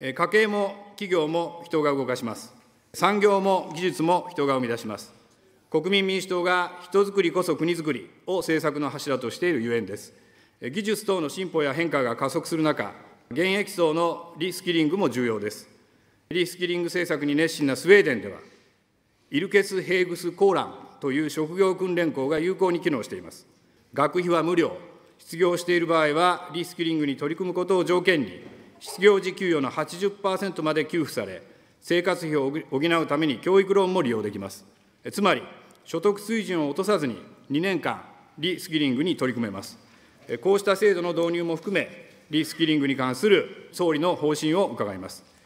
家計も企業も人が動かします。産業も技術も人が生み出します。国民民主党が人づくりこそ国づくりを政策の柱としているゆえんです。技術等の進歩や変化が加速する中、現役層のリスキリングも重要です。リスキリング政策に熱心なスウェーデンでは、イルケス・ヘーグス・コーランという職業訓練校が有効に機能しています。学費は無料、失業している場合はリスキリングに取り組むことを条件に、失業時給与の80%まで給付され、生活費を補うために教育ローンも利用できます。つまり、所得水準を落とさずに2年間、リスキリングに取り組めます。こうした制度の導入も含め、リスキリングに関する総理の方針を伺います。